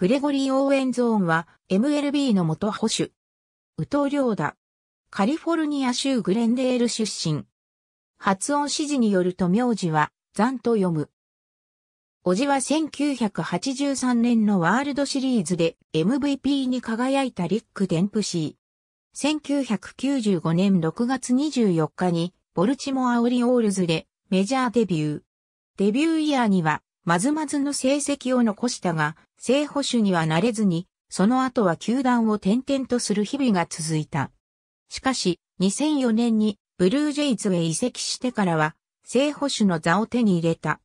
グレゴリー・オーウェンゾーンは MLB の元保守。宇藤良だ。カリフォルニア州グレンデール出身。発音指示によると名字は、ザンと読む。おじは1983年のワールドシリーズで MVP に輝いたリック・デンプシー。1995年6月24日にボルチモア・オリオールズでメジャーデビュー。デビューイヤーにはまずまずの成績を残したが、正捕手にはなれずに、その後は球団を転々とする日々が続いた。しかし、2004年にブルージェイズへ移籍してからは、正捕手の座を手に入れた。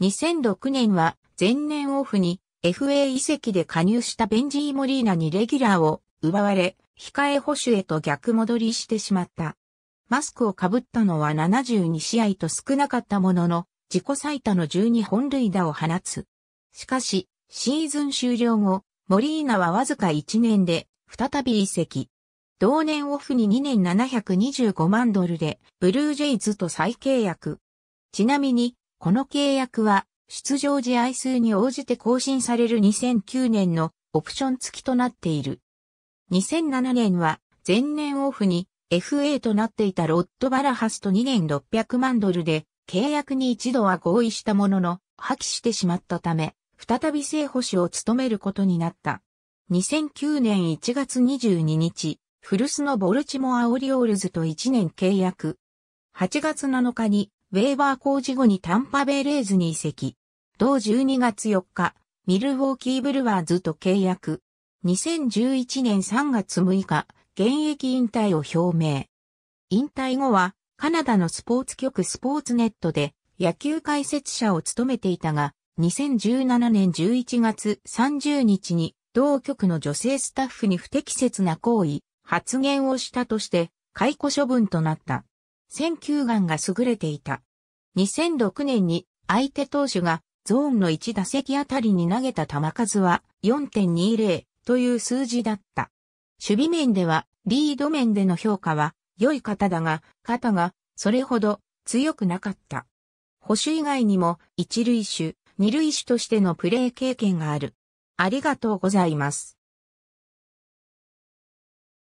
2006年は前年オフに FA 移籍で加入したベンジー・モリーナにレギュラーを奪われ、控え捕手へと逆戻りしてしまった。マスクをかぶったのは72試合と少なかったものの、自己最多の12本塁打を放つ。しかし、シーズン終了後、モリーナはわずか1年で、再び移籍。同年オフに2年725万ドルで、ブルージェイズと再契約。ちなみに、この契約は、出場試合数に応じて更新される2009年のオプション付きとなっている。2007年は、前年オフに FA となっていたロッドバラハスと2年600万ドルで契約に一度は合意したものの、破棄してしまったため、再び正捕手を務めることになった。2009年1月22日、古巣のボルチモアオリオールズと1年契約。8月7日に、ウェーバー工事後にタンパベイレーズに移籍。同12月4日、ミルウォーキーブルワーズと契約。2011年3月6日、現役引退を表明。引退後は、カナダのスポーツ局スポーツネットで野球解説者を務めていたが、2017年11月30日に同局の女性スタッフに不適切な行為、発言をしたとして、解雇処分となった。選球眼が優れていた。2006年に相手投手がゾーンの1打席あたりに投げた球数は4.20という数字だった。守備面ではリード面での評価は良い方だが、肩がそれほど強くなかった。保守以外にも一塁手、二塁手としてのプレー経験がある。ありがとうございます。